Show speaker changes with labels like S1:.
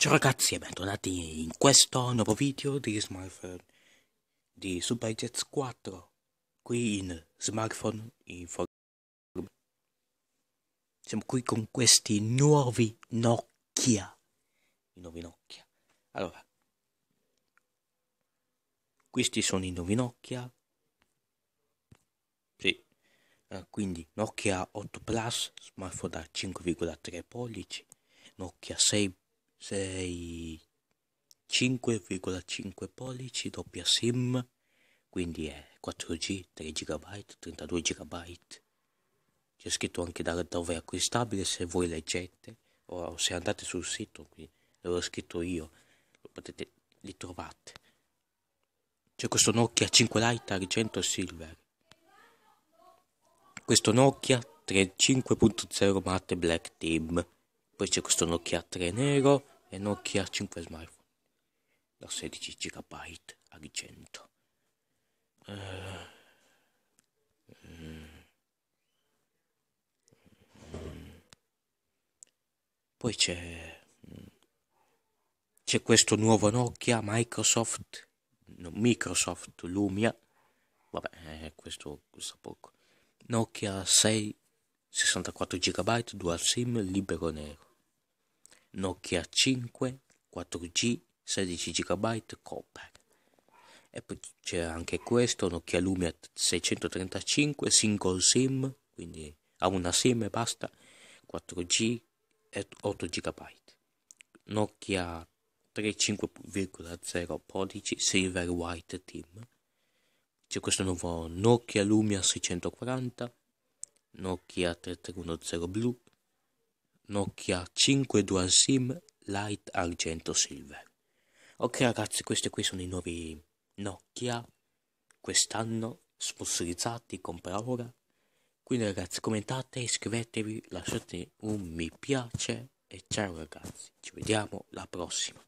S1: Ciao ragazzi e bentornati in questo nuovo video di smartphone di Super Jets 4 qui in smartphone in siamo qui con questi nuovi Nokia i nuovi Nokia allora questi sono i nuovi Nokia sì. Uh, quindi Nokia 8 Plus smartphone da 5,3 pollici Nokia 6 6 5,5 pollici doppia SIM, quindi è 4G, 3 GB, 32 GB. C'è scritto anche da dove è acquistabile se voi leggete o se andate sul sito qui dove scritto io, lo potete, li trovate. C'è questo Nokia 5 Lite argento silver. Questo Nokia 35.0 matte black team. Poi c'è questo Nokia 3 nero e Nokia 5 smartphone da 16 GB a 100 Poi c'è c'è questo nuovo Nokia Microsoft no, Microsoft Lumia vabbè eh, questo costa poco Nokia 6 64 GB dual sim libero nero Nokia 5 4G 16 GB copper e poi c'è anche questo Nokia Lumia 635 single sim quindi ha una sim e basta 4G e 8 GB Nokia 35,0 Prodigy Silver White Team c'è questo nuovo Nokia Lumia 640 Nokia 3310 Blue Nokia 5 Dual SIM Light Argento Silver. Ok ragazzi, questi qui sono i nuovi Nokia quest'anno sponsorizzati, compra ora. Quindi ragazzi, commentate, iscrivetevi, lasciate un mi piace e ciao ragazzi, ci vediamo la prossima.